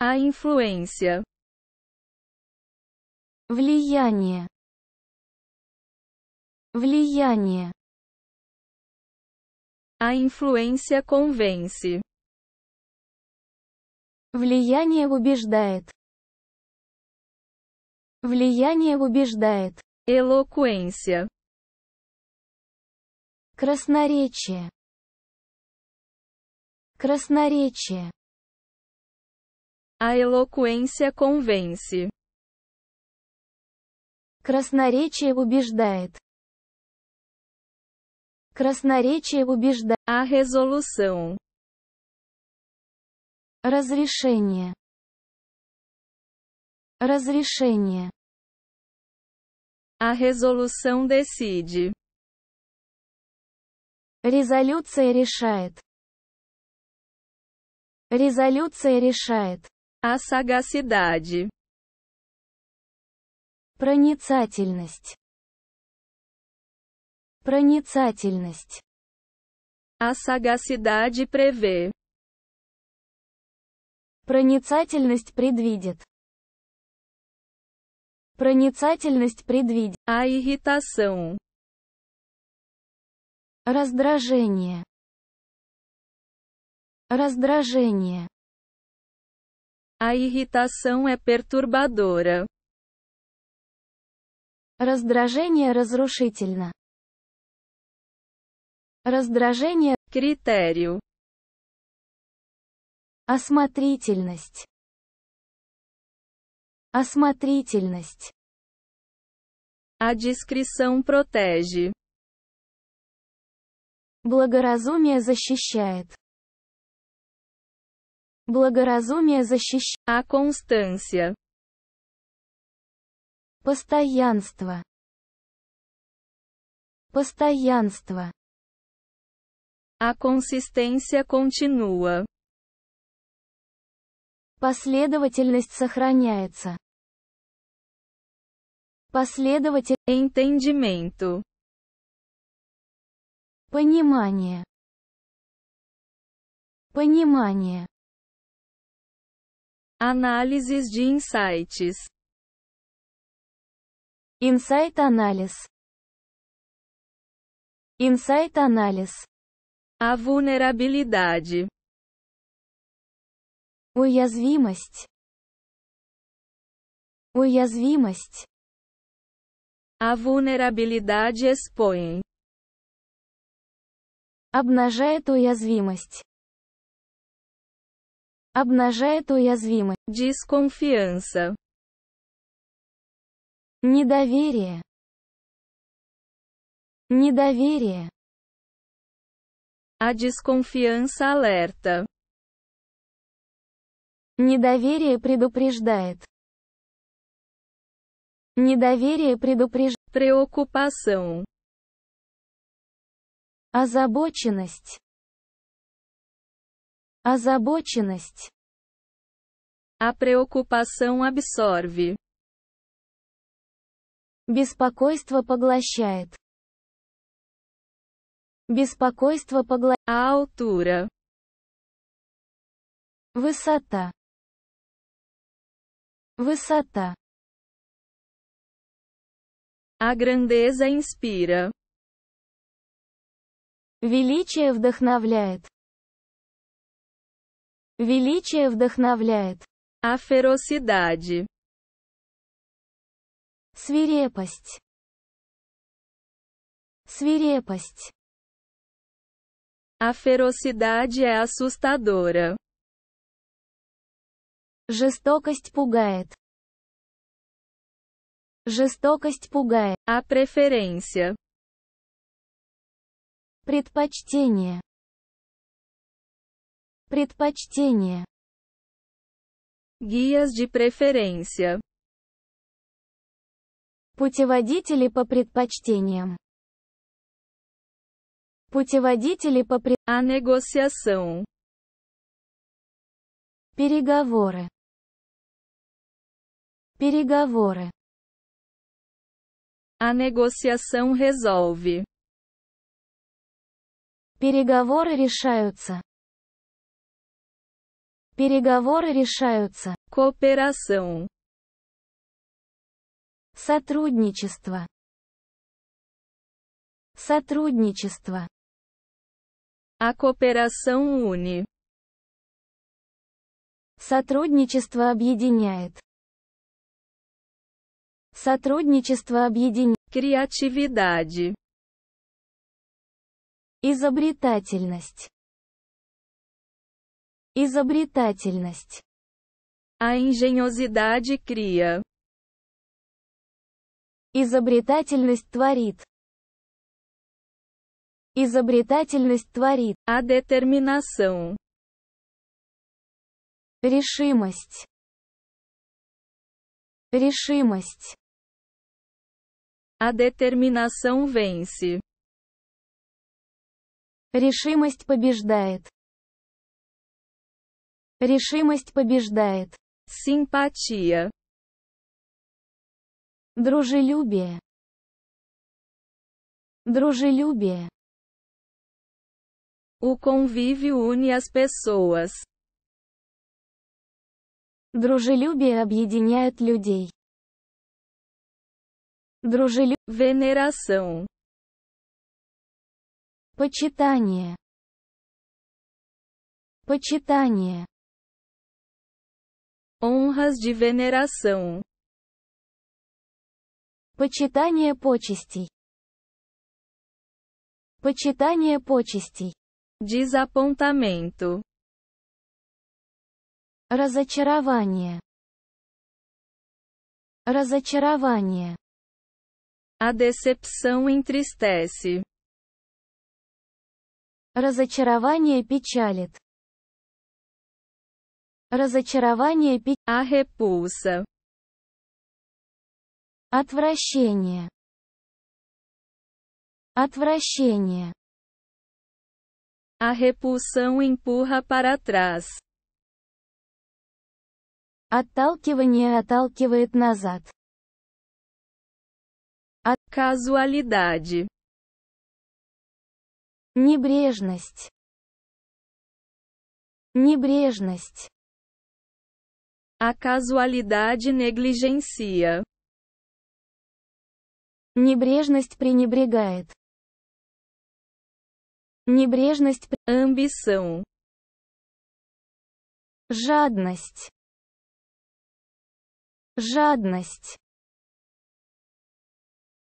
A influência. Влияние. Влияние. A influência convence. Влияние убеждает. Влияние убеждает. Элокуенция. Красноречие. Красноречие. A eloquência convence. Красноречие убеждает. Красноречие убеждает. A resolução. Разрешение. Разрешение. A resolução decide. Резолюция решает. Резолюция решает. A а sagacidade. Проницательность. Проницательность. A sagacidade prevê. Проницательность предвидит. Проницательность предвидит. A а irritação. Раздражение. Раздражение. A irritação é perturbadora. Раздражение разрушительно. Раздражение. Критерию. Осмотрительность. Осмотрительность. A discrição protege. Благоразумие защищает. Благоразумие защищает. А констанция. Постоянство. Постоянство. А консистенция continua. Последовательность сохраняется. Последовательность. Entendimento. Понимание. Понимание. Análises de insights. Insight-análise. Insight-análise. A vulnerabilidade. Уязвимость. Уязвимость. A vulnerabilidade expõe. Обнажает уязвимость обнажает уязвимость, desconfiança, недоверие, недоверие. A desconfiança alerta. Недоверие предупреждает. Недоверие предупреждает. Preocupação. Озабоченность. Озабоченность. а preocupação absorve. Беспокойство поглощает. Беспокойство поглощает. а altura. Высота. Высота. а grandeza inspira. Величие вдохновляет. Величие вдохновляет. А ferocidade. Свирепость. Свирепость. А ferocidade é assustadora. Жестокость пугает. Жестокость пугает. А preferência. Предпочтение. Предпочтение. Guias de preferência. Путеводители по предпочтениям. Путеводители по пред... A Переговоры. Переговоры. а negociação resolve. Переговоры решаются. Переговоры решаются. Кооперация. Сотрудничество. Сотрудничество. A cooperação une. Сотрудничество объединяет. Сотрудничество объединяет. Креативидade. Изобретательность. Изобретательность. А инженозидаде cria. Изобретательность творит. Изобретательность творит. A determinação. Решимость. Решимость. A determinação vence. Решимость побеждает. Решимость побеждает. Симпатия. Дружелюбие. Дружелюбие. У convívio une as pessoas. Дружелюбие объединяет людей. Дружелюбие. Veneração. Почитание. Почитание. Honras de veneração. Почитание почестей. Почитание почестей. Desapontamento. Разочарование. Разочарование. A decepção entristece. Разочарование печалит. разочарование, пи... a отвращение, отвращение. A repulsão empurra para trás. Отталкивание отталкивает назад. A casualidade. Небрежность. Небрежность. A casualidade negligencia. Небрежность пренебрегает. Небрежность, ambição. Жадность. Жадность.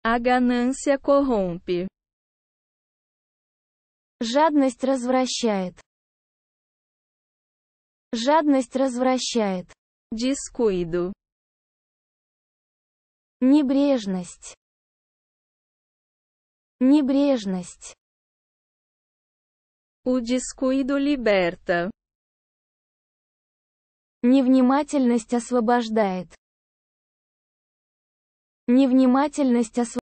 A ganância corrompe. Жадность развращает. Жадность развращает. Descuido. Небрежность. Небрежность. У descuido либерта. Невнимательность освобождает. Невнимательность освобождает.